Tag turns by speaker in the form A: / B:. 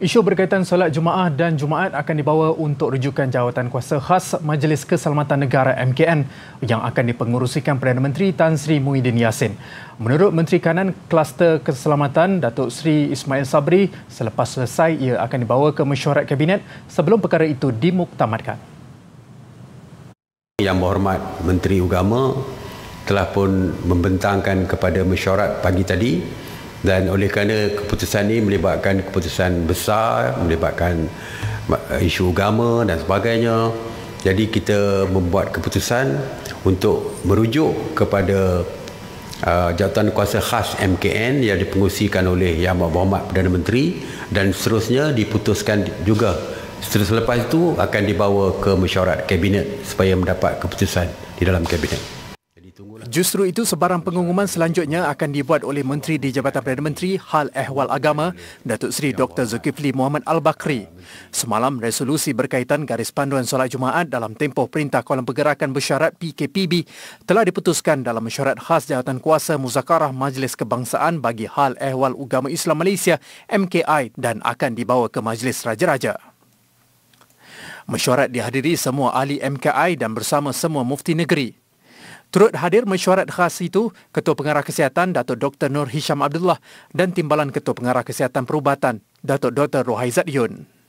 A: Isu berkaitan solat Jumaat dan Jumaat akan dibawa untuk rujukan jawatan kuasa khas Majlis Keselamatan Negara MKN yang akan dipengerusikan Perdana Menteri Tan Sri Muhyiddin Yassin. Menurut Menteri Kanan Kluster Keselamatan Datuk Sri Ismail Sabri, selepas selesai ia akan dibawa ke mesyuarat kabinet sebelum perkara itu dimuktamadkan.
B: Yang berhormat Menteri Agama telah pun membentangkan kepada mesyuarat pagi tadi dan oleh kerana keputusan ini melibatkan keputusan besar melibatkan eh, isu agama dan sebagainya jadi kita membuat keputusan untuk merujuk kepada uh, jawatan kuasa khas MKN yang dipengusikan oleh Yang Berhormat Perdana Menteri dan seterusnya diputuskan juga seterusnya lepas itu akan dibawa ke mesyuarat kabinet supaya mendapat keputusan di dalam kabinet.
A: Justru itu sebarang pengumuman selanjutnya akan dibuat oleh Menteri di Jabatan Perdana Menteri Hal Ehwal Agama Datuk Seri Dr. Zulkifli Muhammad Al-Bakri. Semalam resolusi berkaitan garis panduan solat Jumaat dalam tempoh Perintah Kolam Pergerakan Bersyarat PKPB telah diputuskan dalam mesyuarat khas jawatan kuasa Muzakarah Majlis Kebangsaan bagi Hal Ehwal Agama Islam Malaysia MKI dan akan dibawa ke Majlis Raja-Raja. Mesyuarat dihadiri semua ahli MKI dan bersama semua mufti negeri. Turut hadir mesyuarat khas itu, Ketua Pengarah Kesihatan datuk Dr. Nur Hisham Abdullah dan Timbalan Ketua Pengarah Kesihatan Perubatan datuk Dr. Rohaizat Yun.